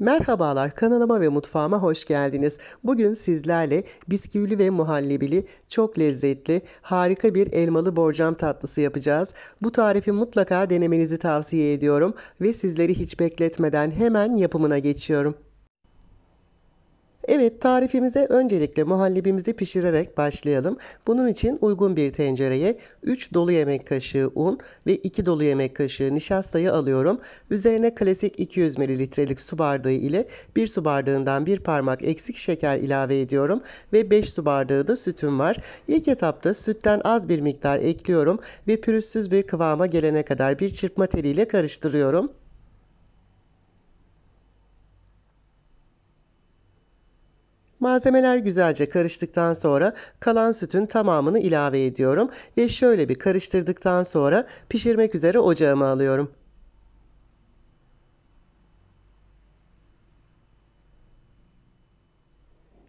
Merhabalar kanalıma ve mutfağıma hoş geldiniz. Bugün sizlerle bisküvili ve muhallebili çok lezzetli harika bir elmalı borcam tatlısı yapacağız. Bu tarifi mutlaka denemenizi tavsiye ediyorum ve sizleri hiç bekletmeden hemen yapımına geçiyorum. Evet tarifimize öncelikle muhallebimizi pişirerek başlayalım. Bunun için uygun bir tencereye 3 dolu yemek kaşığı un ve 2 dolu yemek kaşığı nişastayı alıyorum. Üzerine klasik 200 mililitrelik su bardağı ile 1 su bardağından 1 parmak eksik şeker ilave ediyorum ve 5 su bardağı da sütüm var. İlk etapta sütten az bir miktar ekliyorum ve pürüzsüz bir kıvama gelene kadar bir çırpma teliyle karıştırıyorum. Malzemeler güzelce karıştıktan sonra kalan sütün tamamını ilave ediyorum ve şöyle bir karıştırdıktan sonra pişirmek üzere ocağıma alıyorum.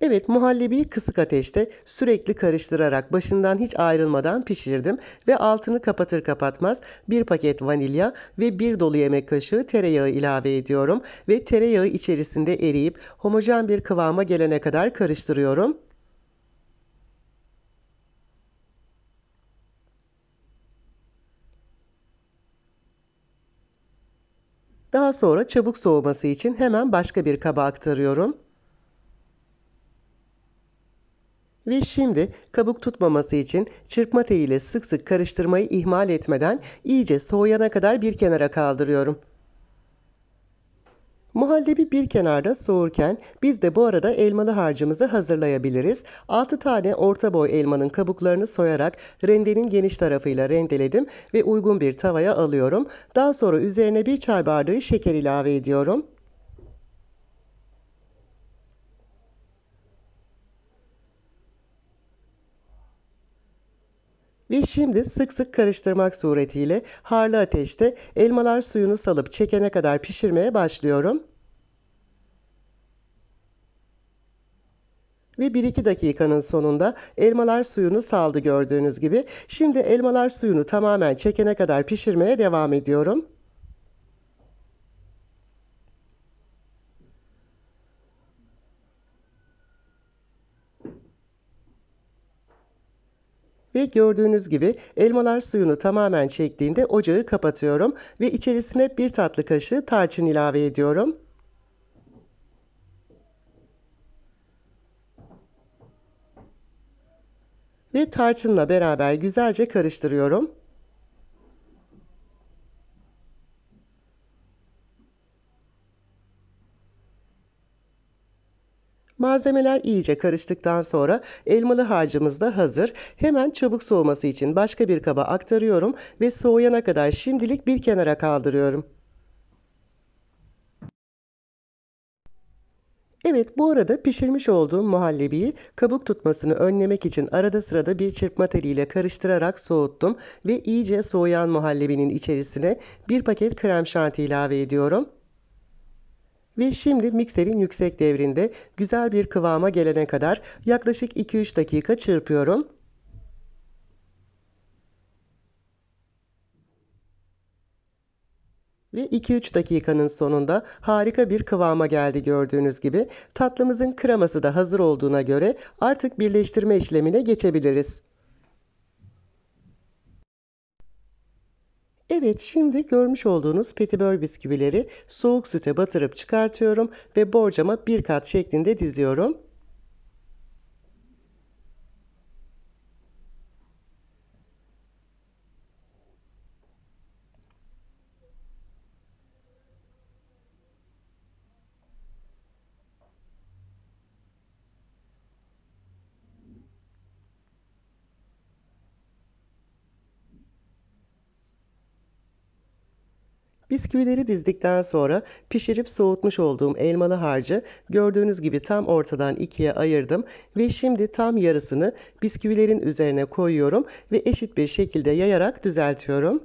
Evet muhallebiyi kısık ateşte sürekli karıştırarak başından hiç ayrılmadan pişirdim ve altını kapatır kapatmaz bir paket vanilya ve bir dolu yemek kaşığı tereyağı ilave ediyorum ve tereyağı içerisinde eriyip homojen bir kıvama gelene kadar karıştırıyorum. Daha sonra çabuk soğuması için hemen başka bir kaba aktarıyorum. Ve şimdi kabuk tutmaması için çırpma teliyle sık sık karıştırmayı ihmal etmeden iyice soğuyana kadar bir kenara kaldırıyorum. Muhallebi bir kenarda soğurken biz de bu arada elmalı harcımızı hazırlayabiliriz. 6 tane orta boy elmanın kabuklarını soyarak rendenin geniş tarafıyla rendeledim ve uygun bir tavaya alıyorum. Daha sonra üzerine bir çay bardağı şeker ilave ediyorum. Ve şimdi sık sık karıştırmak suretiyle harlı ateşte elmalar suyunu salıp çekene kadar pişirmeye başlıyorum. ve 1-2 dakikanın sonunda elmalar suyunu saldı gördüğünüz gibi. Şimdi elmalar suyunu tamamen çekene kadar pişirmeye devam ediyorum. Ve gördüğünüz gibi elmalar suyunu tamamen çektiğinde ocağı kapatıyorum ve içerisine bir tatlı kaşığı tarçın ilave ediyorum. Ve tarçınla beraber güzelce karıştırıyorum. Malzemeler iyice karıştıktan sonra elmalı harcımız da hazır. Hemen çabuk soğuması için başka bir kaba aktarıyorum ve soğuyana kadar şimdilik bir kenara kaldırıyorum. Evet bu arada pişirmiş olduğum muhallebiyi kabuk tutmasını önlemek için arada sırada bir çırpma teliyle karıştırarak soğuttum ve iyice soğuyan muhallebinin içerisine bir paket krem şanti ilave ediyorum. Ve şimdi mikserin yüksek devrinde güzel bir kıvama gelene kadar yaklaşık 2-3 dakika çırpıyorum. Ve 2-3 dakikanın sonunda harika bir kıvama geldi gördüğünüz gibi. Tatlımızın kreması da hazır olduğuna göre artık birleştirme işlemine geçebiliriz. Evet şimdi görmüş olduğunuz petibör bisküvileri soğuk süte batırıp çıkartıyorum ve borcama bir kat şeklinde diziyorum. Bisküvileri dizdikten sonra pişirip soğutmuş olduğum elmalı harcı gördüğünüz gibi tam ortadan ikiye ayırdım ve şimdi tam yarısını bisküvilerin üzerine koyuyorum ve eşit bir şekilde yayarak düzeltiyorum.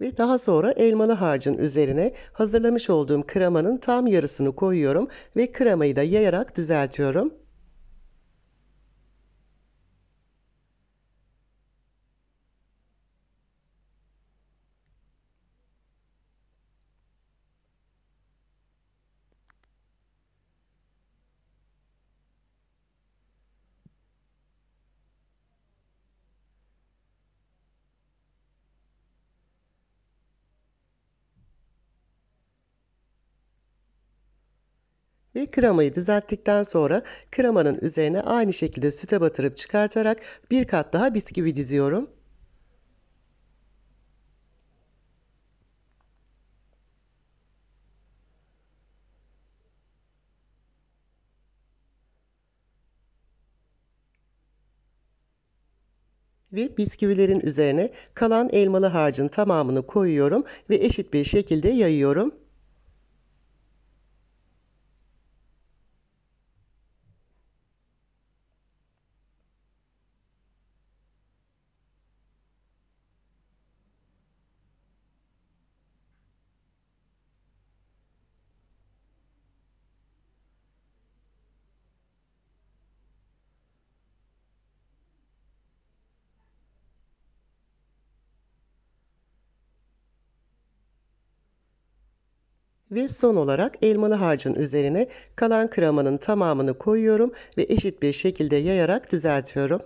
Ve daha sonra elmalı harcın üzerine hazırlamış olduğum kremanın tam yarısını koyuyorum ve kremayı da yayarak düzeltiyorum. Ve kremayı düzelttikten sonra kremanın üzerine aynı şekilde süte batırıp çıkartarak bir kat daha bisküvi diziyorum. ve bisküvilerin üzerine kalan elmalı harcın tamamını koyuyorum ve eşit bir şekilde yayıyorum. Ve son olarak elmalı harcın üzerine kalan kremanın tamamını koyuyorum ve eşit bir şekilde yayarak düzeltiyorum.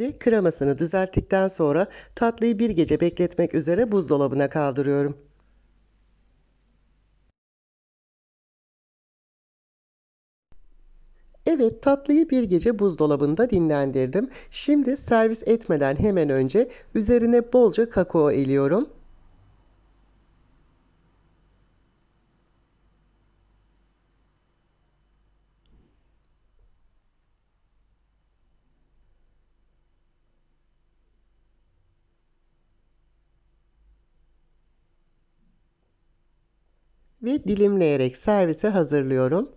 ve kremasını düzelttikten sonra tatlıyı bir gece bekletmek üzere buzdolabına kaldırıyorum. Evet tatlıyı bir gece buzdolabında dinlendirdim. Şimdi servis etmeden hemen önce üzerine bolca kakao eliyorum. ve dilimleyerek servise hazırlıyorum.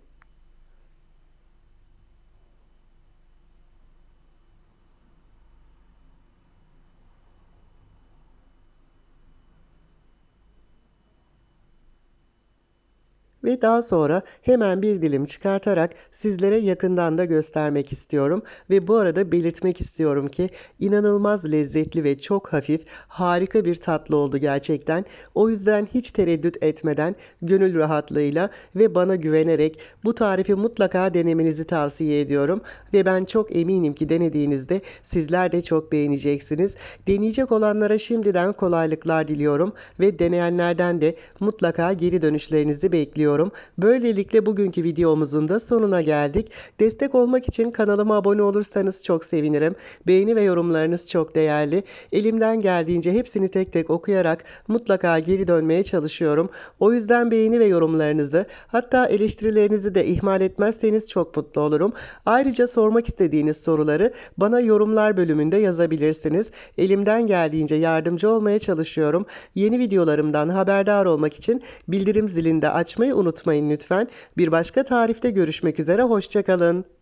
daha sonra hemen bir dilim çıkartarak sizlere yakından da göstermek istiyorum ve bu arada belirtmek istiyorum ki inanılmaz lezzetli ve çok hafif harika bir tatlı oldu gerçekten. O yüzden hiç tereddüt etmeden gönül rahatlığıyla ve bana güvenerek bu tarifi mutlaka denemenizi tavsiye ediyorum ve ben çok eminim ki denediğinizde sizler de çok beğeneceksiniz. Deneyecek olanlara şimdiden kolaylıklar diliyorum ve deneyenlerden de mutlaka geri dönüşlerinizi bekliyorum ediyorum. Böylelikle bugünkü videomuzun da sonuna geldik. Destek olmak için kanalıma abone olursanız çok sevinirim. Beğeni ve yorumlarınız çok değerli. Elimden geldiğince hepsini tek tek okuyarak mutlaka geri dönmeye çalışıyorum. O yüzden beğeni ve yorumlarınızı hatta eleştirilerinizi de ihmal etmezseniz çok mutlu olurum. Ayrıca sormak istediğiniz soruları bana yorumlar bölümünde yazabilirsiniz. Elimden geldiğince yardımcı olmaya çalışıyorum. Yeni videolarımdan haberdar olmak için bildirim zilini de açmayı unutmayın unutmayın lütfen. Bir başka tarifte görüşmek üzere, hoşçakalın.